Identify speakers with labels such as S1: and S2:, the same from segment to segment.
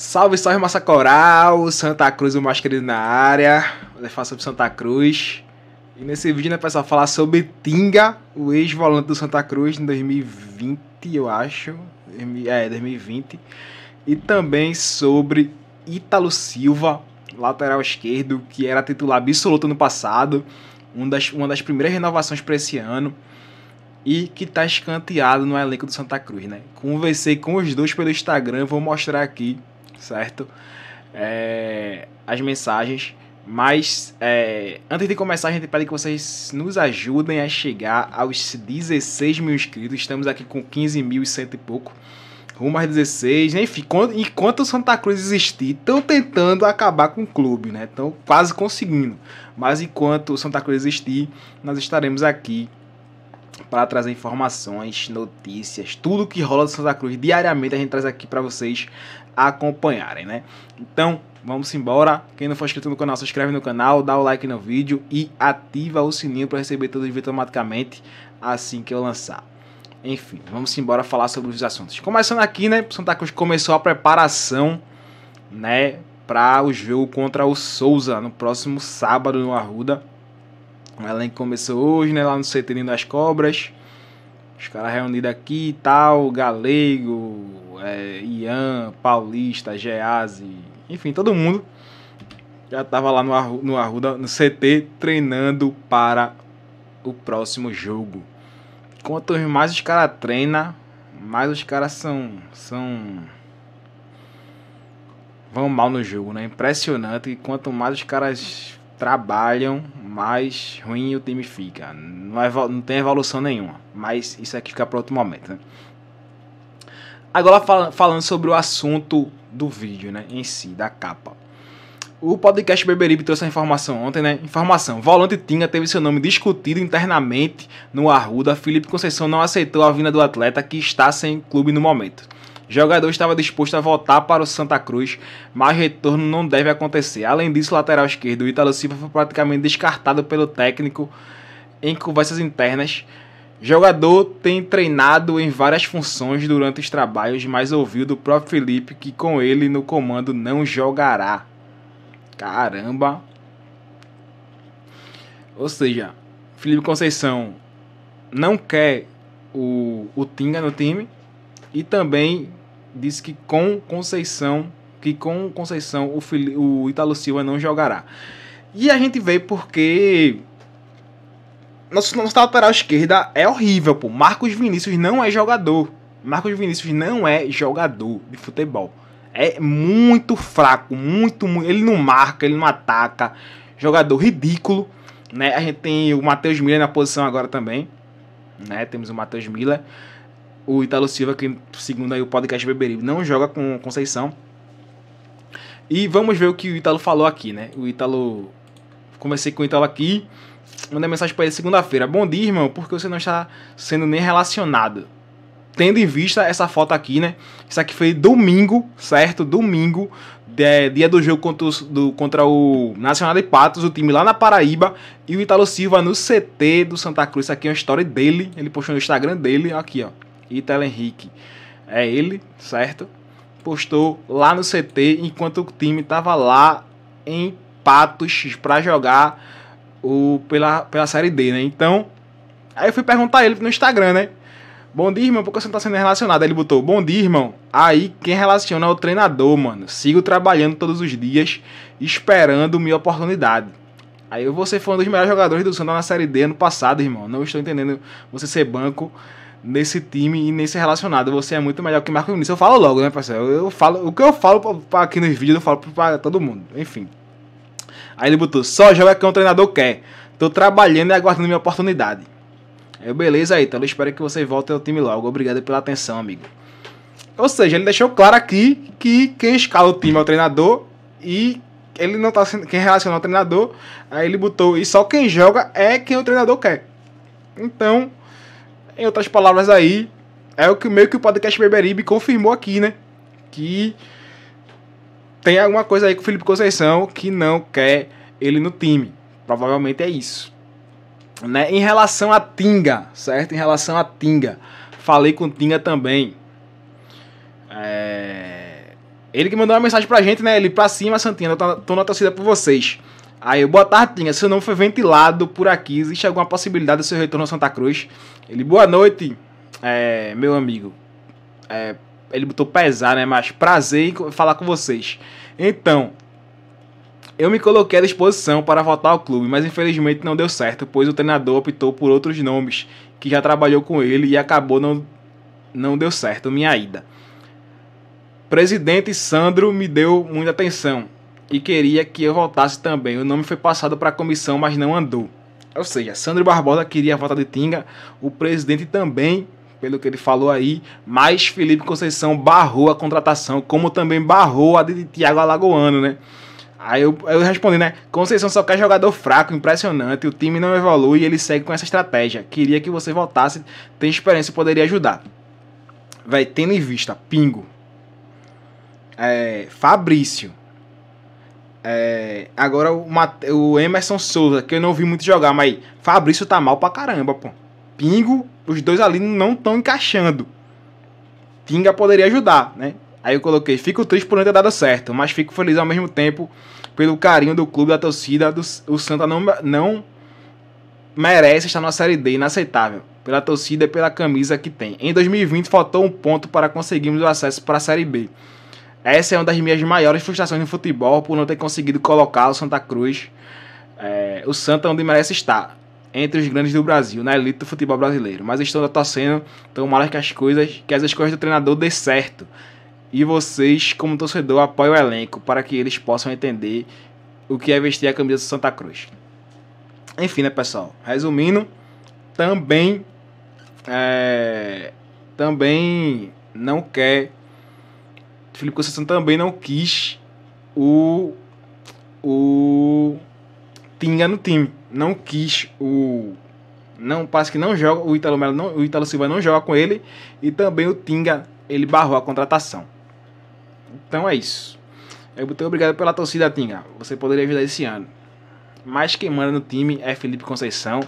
S1: Salve, salve Massa Coral, Santa Cruz, o mais querido na área. Vou falar sobre Santa Cruz. E nesse vídeo, né, pessoal, falar sobre Tinga, o ex-volante do Santa Cruz em 2020, eu acho. É, 2020. E também sobre Ítalo Silva, lateral esquerdo, que era titular absoluto no passado. Uma das, uma das primeiras renovações para esse ano. E que está escanteado no elenco do Santa Cruz, né? Conversei com os dois pelo Instagram, vou mostrar aqui certo? É, as mensagens. Mas é, antes de começar, a gente pede que vocês nos ajudem a chegar aos 16 mil inscritos. Estamos aqui com 15 mil e cento e pouco. Rumo aos 16. Enfim, enquanto o Santa Cruz existir, estão tentando acabar com o clube, né? Estão quase conseguindo. Mas enquanto o Santa Cruz existir, nós estaremos aqui para trazer informações, notícias, tudo que rola do Santa Cruz diariamente a gente traz aqui para vocês acompanharem, né? Então, vamos embora. Quem não for inscrito no canal, se inscreve no canal, dá o like no vídeo e ativa o sininho para receber tudo de automaticamente assim que eu lançar. Enfim, vamos embora falar sobre os assuntos. Começando aqui, né? Santa Cruz começou a preparação, né, para o jogo contra o Souza no próximo sábado no Arruda. Um elenco começou hoje, né? Lá no CT das Cobras. Os caras reunidos aqui e tal. Galego, é, Ian, Paulista, Geazi. Enfim, todo mundo já tava lá no, Arru no Arruda, no CT, treinando para o próximo jogo. Quanto mais os caras treinam, mais os caras são. são vão mal no jogo, né? Impressionante. E quanto mais os caras trabalham, mais ruim o time fica. Não, é, não tem evolução nenhuma. Mas isso aqui é fica para outro momento. Né? Agora fal falando sobre o assunto do vídeo, né? Em si, da capa. O podcast Beberibe trouxe a informação ontem, né? Informação. Volante Tinga teve seu nome discutido internamente no Arruda. Felipe Conceição não aceitou a vinda do atleta que está sem clube no momento jogador estava disposto a voltar para o Santa Cruz, mas retorno não deve acontecer. Além disso, lateral esquerdo o Italo Silva foi praticamente descartado pelo técnico em conversas internas. jogador tem treinado em várias funções durante os trabalhos, mas ouviu do próprio Felipe que com ele no comando não jogará. Caramba! Ou seja, Felipe Conceição não quer o, o Tinga no time e também disse que com Conceição, que com Conceição o, Fili o Italo Silva não jogará. E a gente vê porque nosso nossa lateral esquerda é horrível, pô. Marcos Vinícius não é jogador. Marcos Vinícius não é jogador de futebol. É muito fraco, muito, muito ele não marca, ele não ataca. Jogador ridículo, né? A gente tem o Matheus Miller na posição agora também, né? Temos o Matheus Miller o Italo Silva, que segundo aí o podcast Beberibe, não joga com Conceição. E vamos ver o que o Italo falou aqui, né? O Italo. Conversei com o Italo aqui. Mandei mensagem para ele segunda-feira. Bom dia, irmão, porque você não está sendo nem relacionado. Tendo em vista essa foto aqui, né? Isso aqui foi domingo, certo? Domingo, de, dia do jogo contra, os, do, contra o Nacional de Patos, o time lá na Paraíba. E o Italo Silva no CT do Santa Cruz. Isso aqui é uma história dele. Ele postou no Instagram dele. Aqui, ó. Italo Henrique, é ele, certo? Postou lá no CT enquanto o time estava lá em Patos para jogar o, pela, pela Série D, né? Então, aí eu fui perguntar ele no Instagram, né? Bom dia, irmão, por que você não tá sendo relacionado? Aí ele botou, bom dia, irmão. Aí quem relaciona é o treinador, mano. Sigo trabalhando todos os dias, esperando minha oportunidade. Aí você foi um dos melhores jogadores do Santos na Série D ano passado, irmão. Não estou entendendo você ser banco nesse time e nesse relacionado. Você é muito melhor que Marco Vinícius. Eu falo logo, né, parceiro? Eu falo, o que eu falo pra, pra aqui nos vídeos, eu falo pra todo mundo. Enfim. Aí ele botou, só joga que o treinador quer. Tô trabalhando e aguardando minha oportunidade. Eu, beleza aí, então eu espero que você volte ao time logo. Obrigado pela atenção, amigo. Ou seja, ele deixou claro aqui que quem escala o time é o treinador e ele não tá sendo quem relaciona ao treinador. Aí ele botou e só quem joga é quem o treinador quer. Então, em outras palavras aí, é o que meio que o podcast Beberibe confirmou aqui, né? Que tem alguma coisa aí com o Felipe Conceição que não quer ele no time. Provavelmente é isso. Né? Em relação a Tinga, certo? Em relação a Tinga. Falei com Tinga também. É... Ele que mandou uma mensagem pra gente, né? Ele pra cima, Santinha. Tô na torcida por vocês. Aí, boa tarde, Tinha. Seu nome foi ventilado por aqui. Existe alguma possibilidade do seu retorno a Santa Cruz? Ele, boa noite, é, meu amigo. É, ele botou pesar, né? Mas prazer em falar com vocês. Então, eu me coloquei à disposição para voltar ao clube, mas infelizmente não deu certo, pois o treinador optou por outros nomes que já trabalhou com ele e acabou não, não deu certo minha ida. Presidente Sandro me deu muita atenção e queria que eu voltasse também. O nome foi passado para a comissão, mas não andou. Ou seja, Sandro Barbosa queria a volta de Tinga, o presidente também, pelo que ele falou aí, mas Felipe Conceição barrou a contratação, como também barrou a de Thiago Alagoano, né? Aí eu, eu respondi, né? Conceição só quer jogador fraco, impressionante, o time não evolui e ele segue com essa estratégia. Queria que você voltasse, tem experiência e poderia ajudar. Vai tendo em vista, Pingo, é, Fabrício, é, agora o, o Emerson Souza, que eu não vi muito jogar, mas Fabrício tá mal pra caramba, pô. Pingo, os dois ali não estão encaixando. Tinga poderia ajudar, né? Aí eu coloquei, fico triste por não ter dado certo, mas fico feliz ao mesmo tempo pelo carinho do clube, da torcida. Do, o Santa não, não merece estar na Série D, inaceitável. Pela torcida e pela camisa que tem. Em 2020 faltou um ponto para conseguirmos o acesso para a Série B. Essa é uma das minhas maiores frustrações no futebol por não ter conseguido colocar o Santa Cruz, é, o Santa onde merece estar, entre os grandes do Brasil, na elite do futebol brasileiro. Mas estou torcendo, tomara que as coisas, que as escolhas do treinador dê certo. E vocês, como torcedor, apoiem o elenco para que eles possam entender o que é vestir a camisa do Santa Cruz. Enfim, né, pessoal? Resumindo, também é, também não quer Felipe Conceição também não quis o. O. Tinga no time. Não quis o. Não, parece que não joga. O Italo, Melo não, o Italo Silva não joga com ele. E também o Tinga, ele barrou a contratação. Então é isso. Eu botei obrigado pela torcida, Tinga. Você poderia ajudar esse ano. Mas quem manda no time é Felipe Conceição.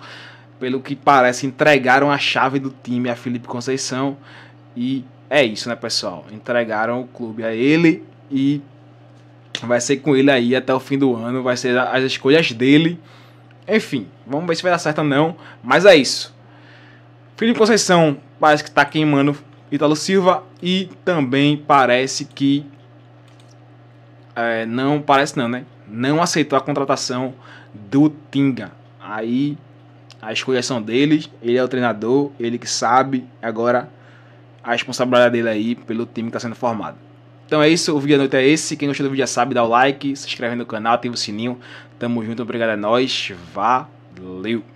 S1: Pelo que parece, entregaram a chave do time a Felipe Conceição. E é isso, né, pessoal? Entregaram o clube a ele e vai ser com ele aí até o fim do ano, vai ser as escolhas dele. Enfim, vamos ver se vai dar certo ou não, mas é isso. Felipe Conceição parece que tá queimando Italo Silva e também parece que é, não, parece não, né? Não aceitou a contratação do Tinga. Aí a escolha são deles, ele é o treinador, ele que sabe. Agora a responsabilidade dele aí pelo time que está sendo formado. Então é isso, o vídeo da noite é esse. Quem gostou do vídeo já sabe, dá o like, se inscreve no canal, ativa o sininho. Tamo junto, obrigado a é nós. Valeu!